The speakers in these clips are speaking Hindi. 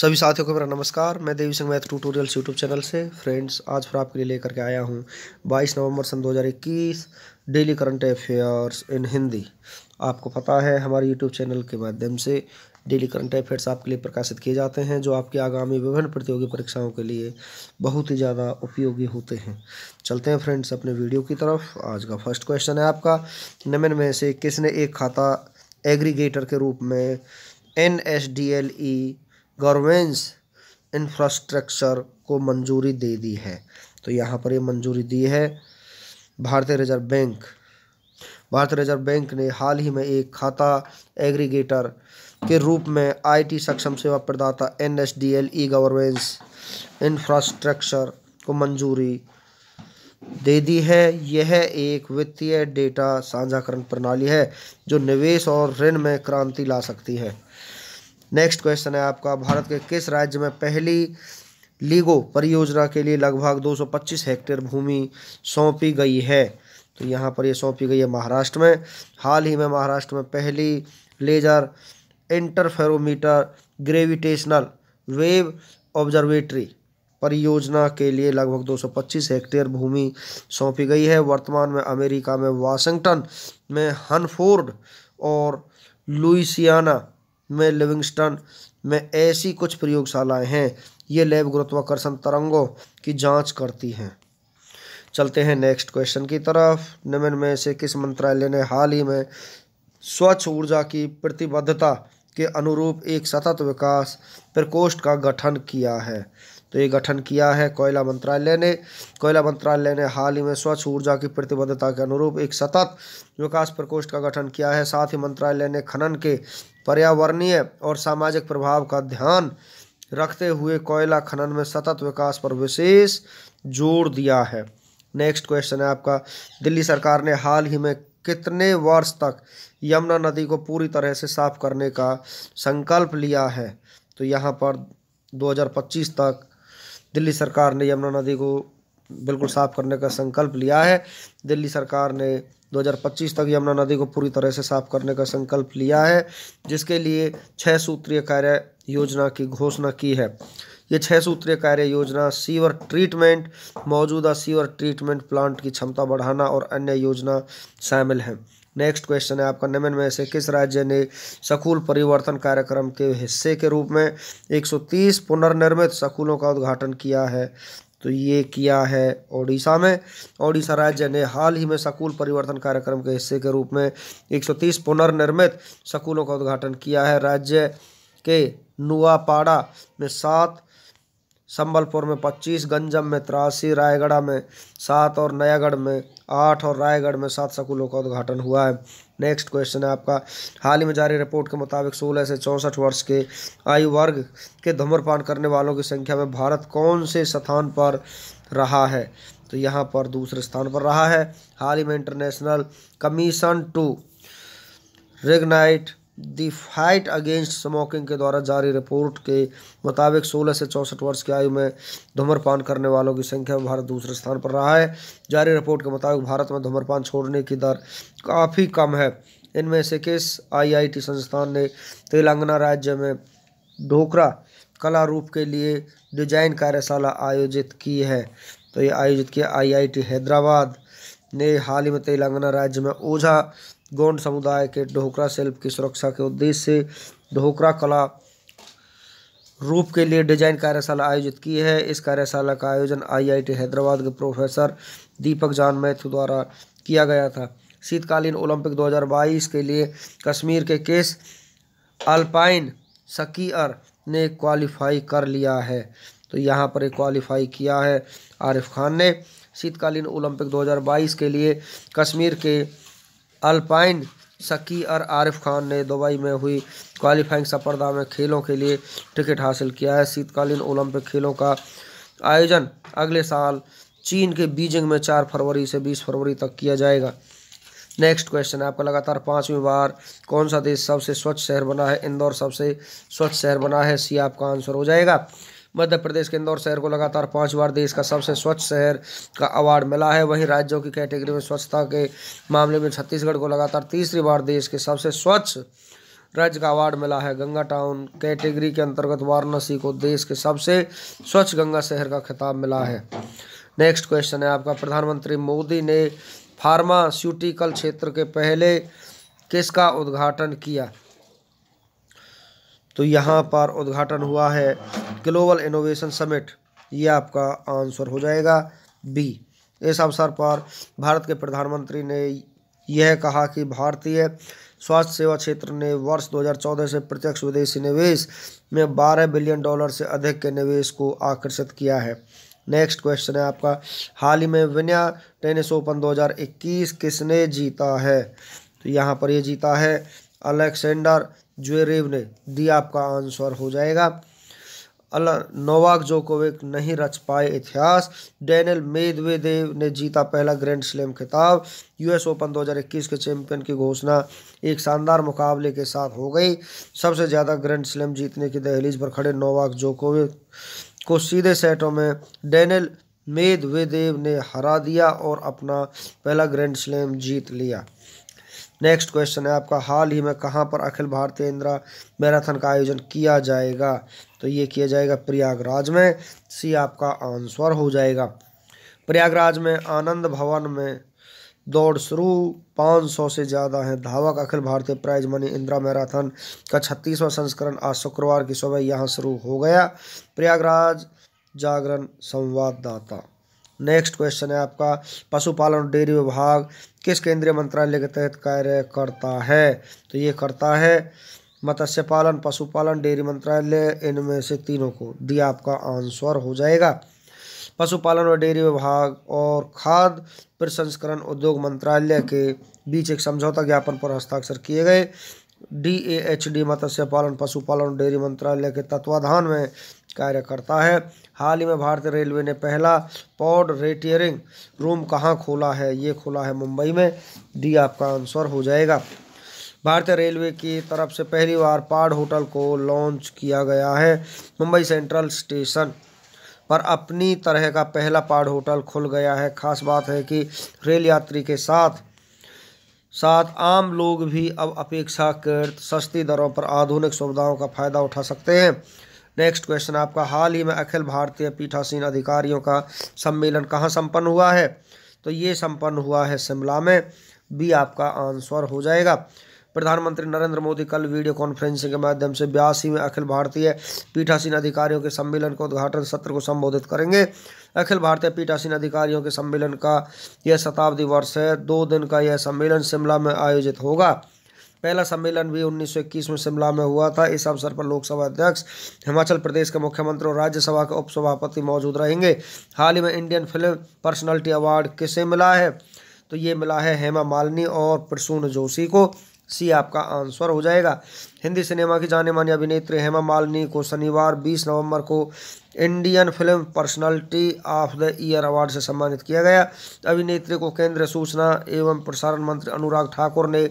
सभी साथियों को मेरा नमस्कार मैं Devi Singh math tutorials YouTube channel से फ्रेंड्स आज फिर आपके लिए लेकर के आया हूँ 22 नवंबर सन 2021 daily current affairs in Hindi आपको पता है हमारे यूट्यूब चैनल के माध्यम से डेली करंट अफेयर्स आपके लिए प्रकाशित किए जाते हैं जो आपके आगामी विभिन्न प्रतियोगी परीक्षाओं के लिए बहुत ही ज़्यादा उपयोगी होते हैं चलते हैं फ्रेंड्स अपने वीडियो की तरफ आज का फर्स्ट क्वेश्चन है आपका नमन में से किसने एक खाता एग्रीगेटर के रूप में N S D L E governments infrastructure को मंजूरी दे दी है तो यहाँ पर ये मंजूरी दी है भारतीय रिजर्व बैंक भारतीय रिजर्व बैंक ने हाल ही में एक खाता एग्रीगेटर के रूप में आईटी सक्षम सेवा प्रदाता N S D L E governance infrastructure को मंजूरी दे दी है यह एक वित्तीय डेटा साझाकरण प्रणाली है जो निवेश और ऋण में क्रांति ला सकती है नेक्स्ट क्वेश्चन है आपका भारत के किस राज्य में पहली लीगो परियोजना के लिए लगभग 225 हेक्टेयर भूमि सौंपी गई है तो यहाँ पर ये सौंपी गई है महाराष्ट्र में हाल ही में महाराष्ट्र में पहली laser interferometer gravitational wave observatory परियोजना के लिए लगभग 225 हेक्टेयर भूमि सौंपी गई है वर्तमान में अमेरिका में वाशिंगटन में हनफोर्ड और लुइसियाना में लिविंगस्टन में ऐसी कुछ प्रयोगशालाएं हैं ये लैब गुरुत्वाकर्षण तरंगों की जांच करती हैं चलते हैं नेक्स्ट क्वेश्चन की तरफ निम्न में से किस मंत्रालय ने हाल ही में स्वच्छ ऊर्जा की प्रतिबद्धता के अनुरूप एक सतत विकास प्रकोष्ठ का गठन किया है तो ये गठन किया है कोयला मंत्रालय ने कोयला मंत्रालय ने हाल ही में स्वच्छ ऊर्जा की प्रतिबद्धता के अनुरूप एक सतत विकास प्रकोष्ठ का गठन किया है साथ ही मंत्रालय ने खनन के पर्यावरणीय और सामाजिक प्रभाव का ध्यान रखते हुए कोयला खनन में सतत विकास पर विशेष जोर दिया है नेक्स्ट क्वेश्चन है आपका दिल्ली सरकार ने हाल ही में कितने वर्ष तक यमुना नदी को पूरी तरह से साफ करने का संकल्प लिया है तो यहाँ पर 2025 तक दिल्ली सरकार ने यमुना नदी को बिल्कुल साफ करने का संकल्प लिया है दिल्ली सरकार ने 2025 तक यमुना नदी को पूरी तरह से साफ करने का संकल्प लिया है जिसके लिए छः सूत्रीय कार्य योजना की घोषणा की है ये छः सूत्रीय कार्य योजना सीवर ट्रीटमेंट मौजूदा सीवर ट्रीटमेंट प्लांट की क्षमता बढ़ाना और अन्य योजना शामिल हैं नेक्स्ट क्वेश्चन है आपका निम्न में से किस राज्य ने सकूल परिवर्तन कार्यक्रम के हिस्से के रूप में 130 पुनर्निर्मित सकूलों का उद्घाटन किया है तो ये किया है ओडिशा में ओडिशा राज्य ने हाल ही में सकूल परिवर्तन कार्यक्रम के हिस्से के रूप में 130 पुनर्निर्मित सकूलों का उद्घाटन किया है राज्य के नुआपाड़ा में सात संबलपुर में पच्चीस गंजम में तिरासी रायगढ़ में सात और नयागढ़ में आठ और रायगढ़ में सात स्कूलों का उद्घाटन हुआ है नेक्स्ट क्वेश्चन है आपका हाल ही में जारी रिपोर्ट के मुताबिक सोलह से चौंसठ वर्ष के आयु वर्ग के धूम्रपान करने वालों की संख्या में भारत कौन से स्थान पर रहा है तो यहाँ पर दूसरे स्थान पर रहा है हाल ही में international commission to reignite the fight against smoking के द्वारा जारी रिपोर्ट के मुताबिक 16 से चौंसठ वर्ष की आयु में धूम्रपान करने वालों की संख्या में भारत दूसरे स्थान पर रहा है जारी रिपोर्ट के मुताबिक भारत में धूम्रपान छोड़ने की दर काफ़ी कम है इनमें से किस आईआईटी संस्थान ने तेलंगाना राज्य में ढोकरा कला रूप के लिए डिजाइन कार्यशाला आयोजित की है तो ये आयोजित किया आई हैदराबाद ने हाल ही में तेलंगाना राज्य में ओझा गोंड समुदाय के ढोकरा शिल्प की सुरक्षा के उद्देश्य से ढोकरा कला रूप के लिए डिजाइन कार्यशाला आयोजित की है इस कार्यशाला का आयोजन आईआईटी हैदराबाद के प्रोफेसर दीपक जान मैथ द्वारा किया गया था शीतकालीन ओलंपिक 2022 के लिए कश्मीर के केस अल्पाइन सकीअर ने क्वालिफाई कर लिया है तो यहाँ पर क्वालिफाई किया है आरिफ खान ने शीतकालीन ओलंपिक 2022 के लिए कश्मीर के अल्पाइन सकी और आरिफ खान ने दुबई में हुई क्वालिफाइंग स्पर्धा में खेलों के लिए टिकट हासिल किया है शीतकालीन ओलंपिक खेलों का आयोजन अगले साल चीन के बीजिंग में चार फरवरी से बीस फरवरी तक किया जाएगा नेक्स्ट क्वेश्चन है आपका लगातार पांचवीं बार कौन सा देश सबसे स्वच्छ शहर बना है इंदौर सबसे स्वच्छ शहर बना है सी आपका आंसर हो जाएगा मध्य प्रदेश के इंदौर शहर को लगातार पाँच बार देश का सबसे स्वच्छ शहर का अवार्ड मिला है वहीं राज्यों की कैटेगरी में स्वच्छता के मामले में छत्तीसगढ़ को लगातार तीसरी बार देश के सबसे स्वच्छ राज्य का अवार्ड मिला है गंगा टाउन कैटेगरी के अंतर्गत वाराणसी को देश के सबसे स्वच्छ गंगा शहर का खिताब मिला है नेक्स्ट क्वेश्चन है आपका प्रधानमंत्री मोदी ने फार्मास्यूटिकल क्षेत्र के पहले किसका उद्घाटन किया तो यहाँ पर उद्घाटन हुआ है ग्लोबल इनोवेशन समिट ये आपका आंसर हो जाएगा बी इस अवसर पर भारत के प्रधानमंत्री ने यह कहा कि भारतीय स्वास्थ्य सेवा क्षेत्र ने वर्ष 2014 से प्रत्यक्ष विदेशी निवेश में 12 बिलियन डॉलर से अधिक के निवेश को आकर्षित किया है नेक्स्ट क्वेश्चन है आपका हाल ही में विनया टेनिस ओपन 2021 किसने जीता है तो यहाँ पर ये जीता है अलेक्सेंडर ज्वेरेव ने दिया आपका आंसर हो जाएगा अल्लाह नोवाक जोकोविक नहीं रच पाए इतिहास डैनियल मेदवेदेव ने जीता पहला ग्रैंड स्लैम खिताब यूएस ओपन 2021 के चैंपियन की घोषणा एक शानदार मुकाबले के साथ हो गई सबसे ज़्यादा ग्रैंड स्लैम जीतने की दहलीज पर खड़े नोवाक जोकोविक को सीधे सेटों में डैनियल मेदवेदेव ने हरा दिया और अपना पहला ग्रैंड स्लैम जीत लिया नेक्स्ट क्वेश्चन है आपका हाल ही में कहाँ पर अखिल भारतीय इंदिरा मैराथन का आयोजन किया जाएगा तो ये किया जाएगा प्रयागराज में सी आपका आंसर हो जाएगा प्रयागराज में आनंद भवन में दौड़ शुरू 500 से ज़्यादा हैं धावक अखिल भारतीय प्राइज मनी इंदिरा मैराथन का छत्तीसवां संस्करण आज शुक्रवार की सुबह यहाँ शुरू हो गया प्रयागराज जागरण संवाददाता नेक्स्ट क्वेश्चन है आपका पशुपालन और डेयरी विभाग किस केंद्रीय मंत्रालय के तहत कार्य करता है तो ये करता है मत्स्य पालन पशुपालन डेयरी मंत्रालय इनमें से तीनों को दिया आपका आंसर हो जाएगा पशुपालन और डेयरी विभाग और खाद प्रसंस्करण उद्योग मंत्रालय के बीच एक समझौता ज्ञापन पर हस्ताक्षर किए गए डी ए एच डी मत्स्य पालन पशुपालन और डेयरी मंत्रालय के तत्वाधान में कार्य करता है हाल ही में भारतीय रेलवे ने पहला पॉड रेटियरिंग रूम कहाँ खोला है ये खोला है मुंबई में डी आपका आंसर हो जाएगा भारतीय रेलवे की तरफ से पहली बार पाड होटल को लॉन्च किया गया है मुंबई सेंट्रल स्टेशन पर अपनी तरह का पहला पाड होटल खुल गया है खास बात है कि रेल यात्री के साथ साथ आम लोग भी अब अपेक्षाकृत सस्ती दरों पर आधुनिक सुविधाओं का फ़ायदा उठा सकते हैं नेक्स्ट क्वेश्चन आपका हाल ही में अखिल भारतीय पीठासीन अधिकारियों का सम्मेलन कहाँ संपन्न हुआ है तो ये संपन्न हुआ है शिमला में भी आपका आंसर हो जाएगा प्रधानमंत्री नरेंद्र मोदी कल वीडियो कॉन्फ्रेंसिंग के माध्यम से बयासी में अखिल भारतीय पीठासीन अधिकारियों के सम्मेलन को उद्घाटन सत्र को संबोधित करेंगे अखिल भारतीय पीठासीन अधिकारियों के सम्मेलन का यह शताब्दी वर्ष है दो दिन का यह सम्मेलन शिमला में आयोजित होगा पहला सम्मेलन भी 1921 में शिमला में हुआ था इस अवसर पर लोकसभा अध्यक्ष हिमाचल प्रदेश के मुख्यमंत्री और राज्यसभा के उपसभापति मौजूद रहेंगे हाल ही में इंडियन फिल्म पर्सनैलिटी अवार्ड किसे मिला है तो ये मिला है हेमा मालिनी और प्रसून जोशी को सी आपका आंसर हो जाएगा हिंदी सिनेमा की जाने मानी अभिनेत्री हेमा मालिनी को शनिवार 20 नवंबर को Indian film personality of the year award से सम्मानित किया गया अभिनेत्री को केंद्रीय सूचना एवं प्रसारण मंत्री अनुराग ठाकुर ने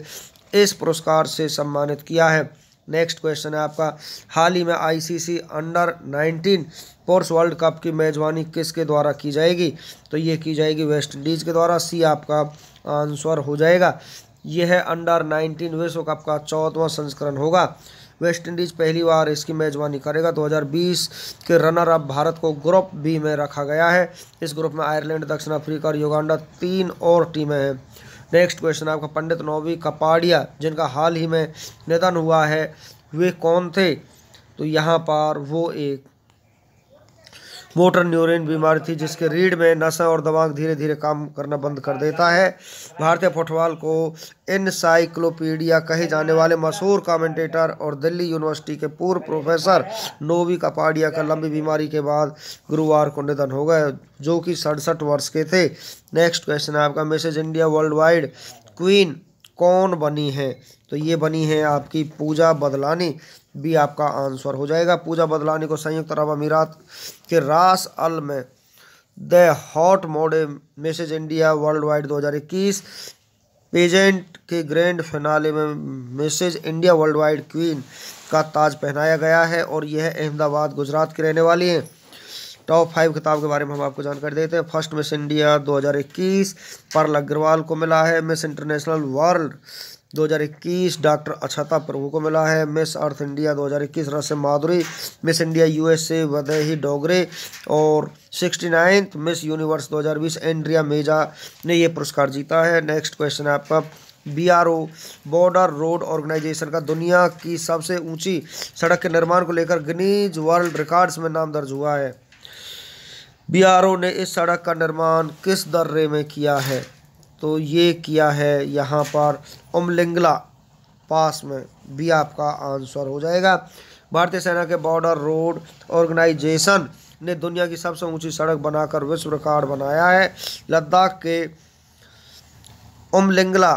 इस पुरस्कार से सम्मानित किया है नेक्स्ट क्वेश्चन है आपका हाल ही में आईसीसी अंडर 19 पोर्स वर्ल्ड कप की मेज़बानी किसके द्वारा की जाएगी तो ये की जाएगी वेस्ट इंडीज़ के द्वारा सी आपका आंसर हो जाएगा यह अंडर 19 विश्व कप का चौथवा संस्करण होगा वेस्ट इंडीज़ पहली बार इसकी मेज़बानी करेगा 2020 के रनर अप भारत को ग्रुप बी में रखा गया है इस ग्रुप में आयरलैंड दक्षिण अफ्रीका और युगांडा तीन और टीमें हैं नेक्स्ट क्वेश्चन आपका पंडित नौवी कपाड़िया जिनका हाल ही में निधन हुआ है वे कौन थे तो यहाँ पर वो एक मोटर न्यूरोन बीमारी थी जिसके रीढ़ में नशा और दिमाग धीरे धीरे काम करना बंद कर देता है भारतीय फुटबॉल को इनसाइक्लोपीडिया कहे जाने वाले मशहूर कमेंटेटर और दिल्ली यूनिवर्सिटी के पूर्व प्रोफेसर नोवी कपाडिया का लंबी बीमारी के बाद गुरुवार को निधन हो गए जो कि सड़सठ वर्ष के थे नेक्स्ट क्वेश्चन है आपका Mrs India world wide queen कौन बनी है तो ये बनी है आपकी पूजा बदलानी भी आपका आंसर हो जाएगा पूजा बदलानी को संयुक्त अरब अमीरात के रास अल में द हॉट मोडे Mrs India world wide 2021 pageant के ग्रैंड फिनाले में Mrs India world wide queen का ताज पहनाया गया है और यह अहमदाबाद गुजरात की रहने वाली हैं टॉप फाइव किताब के बारे में हम आपको जानकारी देते हैं first miss India 2021 Pearl Agarwal को मिला है miss international world 2021 doctor Akshata Prabhu को मिला है मिस अर्थ इंडिया 2021 रस्य Madhuri miss India USA Vaidehi Dogre और sixty ninth miss universe 2020 Andrea Meza ने ये पुरस्कार जीता है नेक्स्ट क्वेश्चन है आपका B R O border road organisation का दुनिया की सबसे ऊंची सड़क के निर्माण को लेकर गिनीज वर्ल्ड रिकॉर्ड्स में नाम दर्ज हुआ है बी आर ओ ने इस सड़क का निर्माण किस दर्रे में किया है तो ये किया है यहाँ पर उमलिंगला पास में भी आपका आंसर हो जाएगा भारतीय सेना के बॉर्डर रोड ऑर्गेनाइजेशन ने दुनिया की सबसे ऊंची सड़क बनाकर विश्व रिकॉर्ड बनाया है लद्दाख के उमलिंगला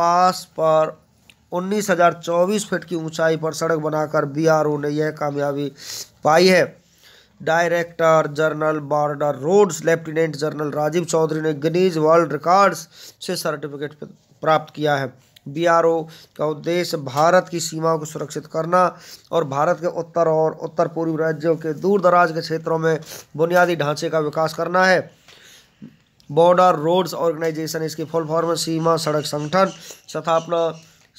पास पर 19,024 फीट की ऊंचाई पर सड़क बनाकर बीआरओ ने यह कामयाबी पाई है director general border roads lieutenant general Rajiv Chaudhary ने गनीज वर्ल्ड रिकॉर्ड्स से सर्टिफिकेट प्राप्त किया है बी का उद्देश्य भारत की सीमाओं को सुरक्षित करना और भारत के उत्तर और उत्तर पूर्व राज्यों के दूर दराज के क्षेत्रों में बुनियादी ढांचे का विकास करना है बॉर्डर रोड्स ऑर्गेनाइजेशन इसकी फुल फॉर्म सीमा सड़क संगठन स्थापना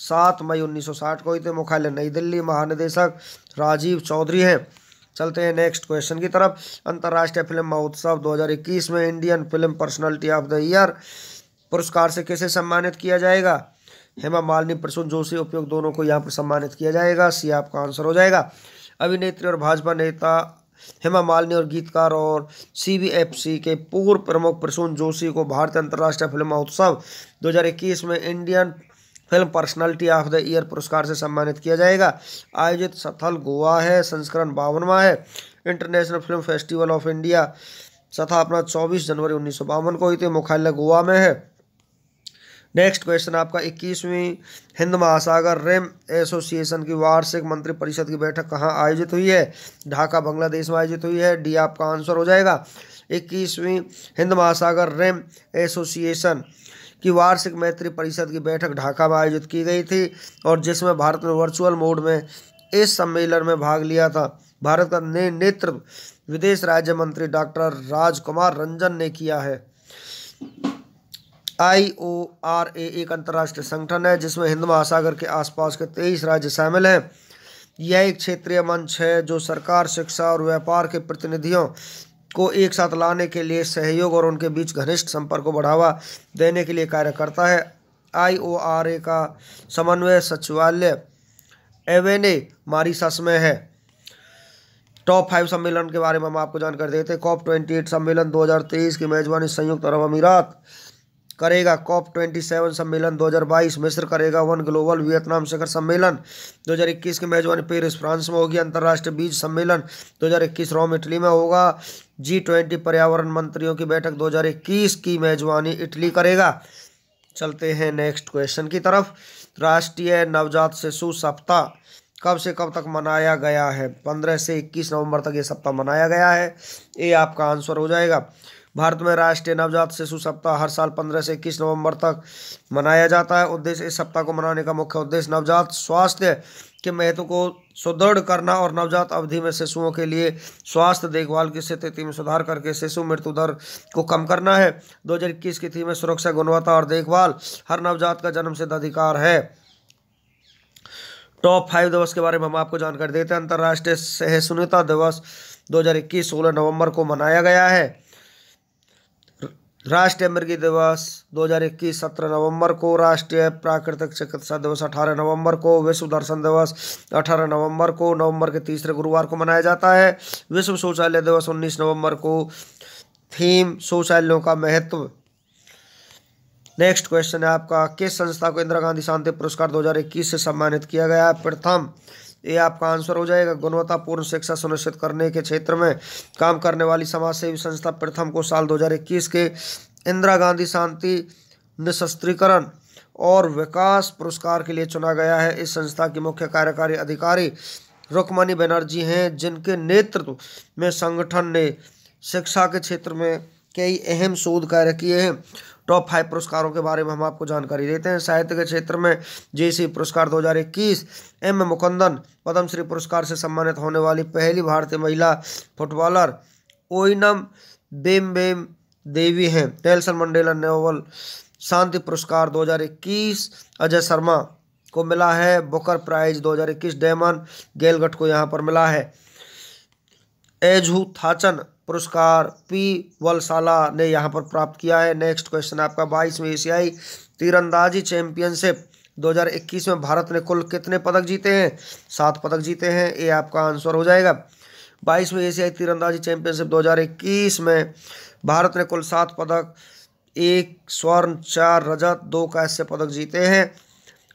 सात मई 1960 को हुई थे तो मुख्यालय नई दिल्ली महानिदेशक राजीव चौधरी हैं चलते हैं नेक्स्ट क्वेश्चन की तरफ अंतर्राष्ट्रीय फिल्म महोत्सव 2021 में Indian film personality of the year पुरस्कार से किसे सम्मानित किया जाएगा हेमा मालिनी प्रसून जोशी उपयोग दोनों को यहाँ पर सम्मानित किया जाएगा सी आपका आंसर हो जाएगा अभिनेत्री और भाजपा नेता हेमा मालिनी और गीतकार और सी के पूर्व प्रमुख प्रसून जोशी को भारतीय अंतर्राष्ट्रीय फिल्म महोत्सव 2021 में Indian film personality of the year पुरस्कार से सम्मानित किया जाएगा आयोजित स्थल गोवा है संस्करण बावनवा है international film festival of India अपना चौबीस जनवरी उन्नीस को हुई थी मुख्यालय गोवा में है नेक्स्ट क्वेश्चन आपका इक्कीसवीं हिंद महासागर रेम एसोसिएशन की वार्षिक मंत्री परिषद की बैठक कहाँ आयोजित हुई है ढाका बांग्लादेश में आयोजित हुई है डी आपका आंसर हो जाएगा इक्कीसवीं हिंद महासागर रेम एसोसिएशन कि वार्षिक मैत्री परिषद की बैठक ढाका में आयोजित की गई थी और जिसमें भारत ने वर्चुअल मोड में इस सम्मेलन में भाग लिया था भारत का ने नेतृत्व विदेश राज्य मंत्री डॉक्टर राजकुमार रंजन ने किया है आई ओ आर ए एक अंतर्राष्ट्रीय संगठन है जिसमें हिंद महासागर के आसपास के तेईस राज्य शामिल हैं यह एक क्षेत्रीय मंच है जो सरकार शिक्षा और व्यापार के प्रतिनिधियों को एक साथ लाने के लिए सहयोग और उनके बीच घनिष्ठ संपर्क को बढ़ावा देने के लिए कार्य करता है आईओआरए का समन्वय सचिवालय एवेने मारिसस में है टॉप फाइव सम्मेलन के बारे में हम आपको जानकारी देते हैं कॉप ट्वेंटी एट सम्मेलन 2023 की मेजबानी संयुक्त अरब अमीरात करेगा कॉप ट्वेंटी सेवन सम्मेलन 2022 मिस्र करेगा वन ग्लोबल वियतनाम शिखर सम्मेलन 2021 की मेजबानी पेरिस फ्रांस में होगी अंतर्राष्ट्रीय बीज सम्मेलन 2021 रोम इटली में होगा जी ट्वेंटी पर्यावरण मंत्रियों की बैठक 2021 की मेजबानी इटली करेगा चलते हैं नेक्स्ट क्वेश्चन की तरफ राष्ट्रीय नवजात शिशु सप्ताह कब से कब तक मनाया गया है पंद्रह से इक्कीस नवंबर तक ये सप्ताह मनाया गया है ये आपका आंसर हो जाएगा भारत में राष्ट्रीय नवजात शिशु सप्ताह हर साल 15 से इक्कीस नवंबर तक मनाया जाता है उद्देश्य इस सप्ताह को मनाने का मुख्य उद्देश्य नवजात स्वास्थ्य के महत्व को सुदृढ़ करना और नवजात अवधि में शिशुओं के लिए स्वास्थ्य देखभाल की स्थिति में सुधार करके शिशु मृत्यु दर को कम करना है इक्कीस की थीम में सुरक्षा गुणवत्ता और देखभाल हर नवजात का जन्म सिद्ध अधिकार है टॉप फाइव दिवस के बारे में हम आपको जानकारी देते हैं अंतर्राष्ट्रीय सहिष्णुता दिवस 2021 16 नवंबर को मनाया गया है राष्ट्रीय मृगी दिवस 2021 सत्रह नवंबर को राष्ट्रीय प्राकृतिक चिकित्सा दिवस 18 नवंबर को विश्व दर्शन दिवस 18 नवंबर को नवंबर के तीसरे गुरुवार को मनाया जाता है विश्व शौचालय दिवस 19 नवंबर को थीम शौचालयों का महत्व नेक्स्ट क्वेश्चन है आपका किस संस्था को इंदिरा गांधी शांति पुरस्कार 2021 से सम्मानित किया गया प्रथम ये आपका आंसर हो जाएगा गुणवत्तापूर्ण शिक्षा सुनिश्चित करने के क्षेत्र में काम करने वाली समाज सेवी संस्था प्रथम को साल 2021 के इंदिरा गांधी शांति निशस्त्रीकरण और विकास पुरस्कार के लिए चुना गया है इस संस्था की मुख्य कार्यकारी अधिकारी रुकमणी बनर्जी हैं जिनके नेतृत्व में संगठन ने शिक्षा के क्षेत्र में कई अहम शोध कार्य किए हैं टॉप फाइव पुरस्कारों के बारे में हम आपको जानकारी देते हैं साहित्य के क्षेत्र में जे पुरस्कार 2021 एम मुकंदन पद्मश्री पुरस्कार से सम्मानित होने वाली पहली भारतीय महिला फुटबॉलर ओइनम बेम बेम देवी हैं टेल्सन मंडेला नोवल शांति पुरस्कार 2021 अजय शर्मा को मिला है बुकर प्राइज इक्कीस डेमन गेलगट को यहाँ पर मिला है एजू थाचन पुरस्कार पी वलसाला ने यहाँ पर प्राप्त किया है नेक्स्ट क्वेश्चन आपका बाईसवें एशियाई तीरंदाजी चैंपियनशिप 2021 में भारत ने कुल कितने पदक जीते हैं सात पदक जीते हैं ये आपका आंसर हो जाएगा बाईसवें एशियाई तीरंदाजी चैंपियनशिप 2021 में भारत ने कुल सात पदक एक स्वर्ण चार रजत दो कांस्य पदक जीते हैं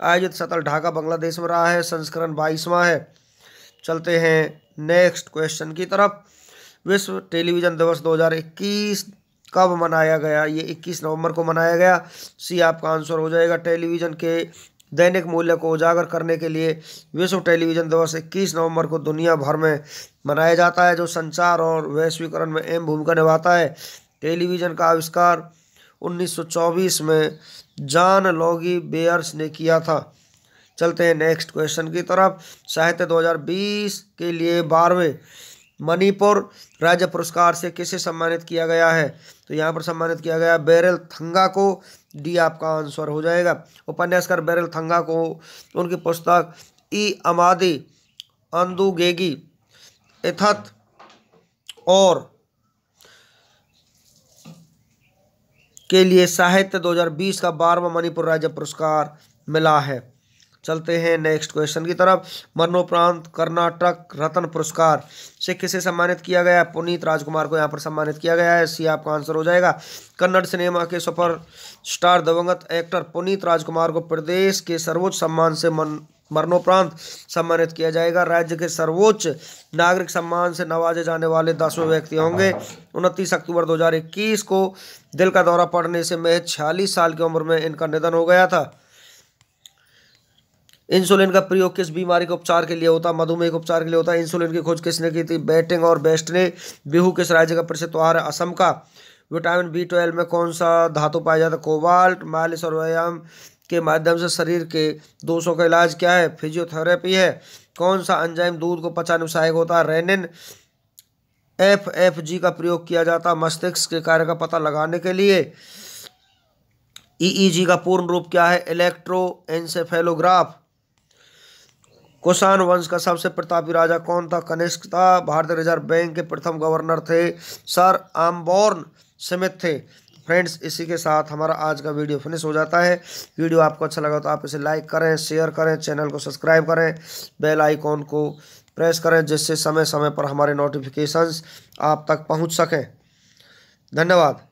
आयोजित सतल ढाका बांग्लादेश में रहा है संस्करण बाईसवां है चलते हैं नेक्स्ट क्वेश्चन की तरफ विश्व टेलीविज़न दिवस 2021 कब मनाया गया ये 21 नवंबर को मनाया गया सी आपका आंसर हो जाएगा टेलीविज़न के दैनिक मूल्य को उजागर करने के लिए विश्व टेलीविज़न दिवस 21 नवंबर को दुनिया भर में मनाया जाता है जो संचार और वैश्वीकरण में अहम भूमिका निभाता है टेलीविज़न का आविष्कार 1924 में जान लॉगी बेयर्स ने किया था चलते हैं नेक्स्ट क्वेश्चन की तरफ साहित्य 2020 के लिए बारहवें मणिपुर राज्य पुरस्कार से किसे सम्मानित किया गया है तो यहाँ पर सम्मानित किया गया बैरल थंगा को डी आपका आंसर हो जाएगा उपन्यासकार बैरल थंगा को उनकी पुस्तक ई अमादी अंदुगेगी इथत और के लिए साहित्य 2020 का बारहवा मणिपुर राज्य पुरस्कार मिला है चलते हैं नेक्स्ट क्वेश्चन की तरफ मरणोपरांत कर्नाटक रत्न पुरस्कार से किसे सम्मानित किया गया पुनीत राजकुमार को यहाँ पर सम्मानित किया गया है इसी आपका आंसर हो जाएगा कन्नड़ सिनेमा के सुपर स्टार दिवंगत एक्टर पुनीत राजकुमार को प्रदेश के सर्वोच्च सम्मान से मन मरणोपरांत सम्मानित किया जाएगा राज्य के सर्वोच्च नागरिक सम्मान से नवाजे जाने वाले दसवें व्यक्ति होंगे उनतीस अक्टूबर 2021 को दिल का दौरा पड़ने से महज छियालीस साल की उम्र में इनका निधन हो गया था इंसुलिन का प्रयोग किस बीमारी के उपचार के लिए होता मधुमेह के उपचार के लिए होता है इंसुलिन की खोज किसने की थी बैटिंग और बेस्ट ने बिहू किस राज्य का प्रसिद्ध त्योहार है असम का विटामिन बी ट्वेल्व में कौन सा धातु पाया जाता है कोबाल्ट मालिश और व्यायाम के माध्यम से शरीर के दोषों का इलाज क्या है फिजियोथेरेपी है कौन सा अंजाइम दूध को पचाने में सहायक होता है रेनिन एफ एफ जी का प्रयोग किया जाता है मस्तिष्क के कार्य का पता लगाने के लिए ईईजी का पूर्ण रूप क्या है इलेक्ट्रो एनसेफेलोग्राफ कुषाण वंश का सबसे प्रतापी राजा कौन था कनिष्क था भारतीय रिजर्व बैंक के प्रथम गवर्नर थे सर आमबोर्न समित थे फ्रेंड्स इसी के साथ हमारा आज का वीडियो फिनिश हो जाता है वीडियो आपको अच्छा लगा तो आप इसे लाइक करें शेयर करें चैनल को सब्सक्राइब करें बेल आइकॉन को प्रेस करें जिससे समय समय पर हमारे नोटिफिकेशंस आप तक पहुंच सकें धन्यवाद